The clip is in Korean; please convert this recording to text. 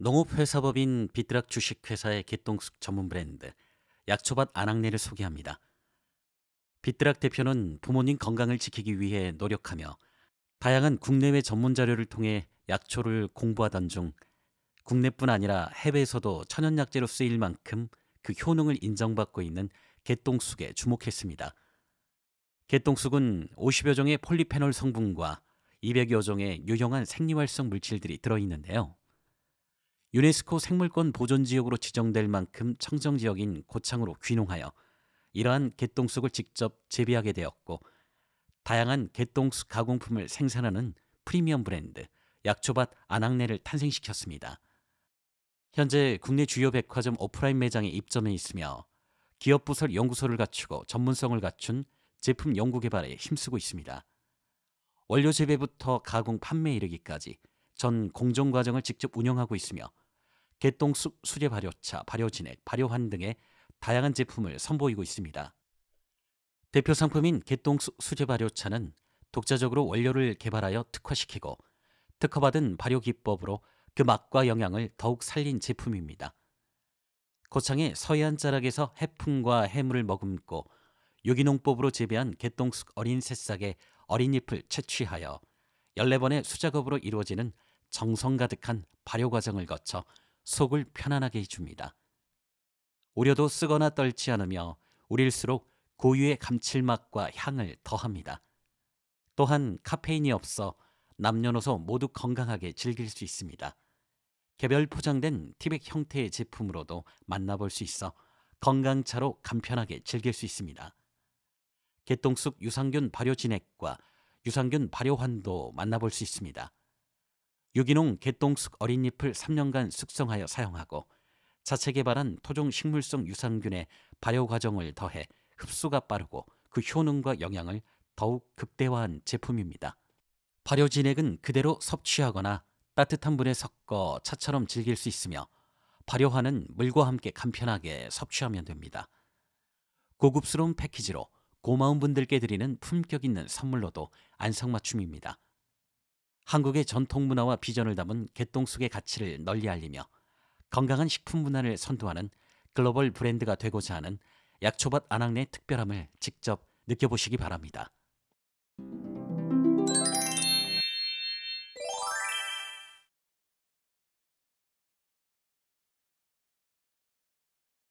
농업회사법인 비트락 주식회사의 개똥쑥 전문 브랜드 약초밭 안악내를 소개합니다. 비트락 대표는 부모님 건강을 지키기 위해 노력하며 다양한 국내외 전문 자료를 통해 약초를 공부하던 중 국내뿐 아니라 해외에서도 천연약재로 쓰일 만큼 그 효능을 인정받고 있는 개똥쑥에 주목했습니다. 개똥쑥은 50여 종의 폴리페놀 성분과 200여 종의 유용한 생리활성 물질들이 들어있는데요. 유네스코 생물권 보존지역으로 지정될 만큼 청정지역인 고창으로 귀농하여 이러한 개똥쑥을 직접 재배하게 되었고 다양한 개똥쑥 가공품을 생산하는 프리미엄 브랜드 약초밭 안악내를 탄생시켰습니다. 현재 국내 주요 백화점 오프라인 매장에 입점해 있으며 기업 부설 연구소를 갖추고 전문성을 갖춘 제품 연구 개발에 힘쓰고 있습니다. 원료 재배부터 가공 판매 이르기까지 전 공정 과정을 직접 운영하고 있으며 개똥쑥 수제 발효차, 발효진액, 발효환 등의 다양한 제품을 선보이고 있습니다. 대표 상품인 개똥쑥 수제 발효차는 독자적으로 원료를 개발하여 특화시키고 특허받은 발효 기법으로 그 맛과 영양을 더욱 살린 제품입니다. 고창의 서해안 자락에서 해풍과 해물을 머금고 유기농법으로 재배한 개똥쑥 어린 새싹의 어린 잎을 채취하여 14번의 수작업으로 이루어지는 정성 가득한 발효 과정을 거쳐 속을 편안하게 해줍니다. 우려도 쓰거나 떨지 않으며 우릴수록 고유의 감칠맛과 향을 더합니다. 또한 카페인이 없어 남녀노소 모두 건강하게 즐길 수 있습니다. 개별 포장된 티백 형태의 제품으로도 만나볼 수 있어 건강차로 간편하게 즐길 수 있습니다. 개똥쑥 유산균 발효 진액과 유산균 발효환도 만나볼 수 있습니다. 유기농 개똥쑥 어린잎을 3년간 숙성하여 사용하고 자체 개발한 토종 식물성 유산균의 발효 과정을 더해 흡수가 빠르고 그 효능과 영향을 더욱 극대화한 제품입니다. 발효 진액은 그대로 섭취하거나 따뜻한 물에 섞어 차처럼 즐길 수 있으며 발효화는 물과 함께 간편하게 섭취하면 됩니다. 고급스러운 패키지로 고마운 분들께 드리는 품격 있는 선물로도 안성맞춤입니다. 한국의 전통 문화와 비전을 담은 개똥쑥의 가치를 널리 알리며 건강한 식품 문화를 선도하는 글로벌 브랜드가 되고자 하는 약초밭 안악내 특별함을 직접 느껴보시기 바랍니다.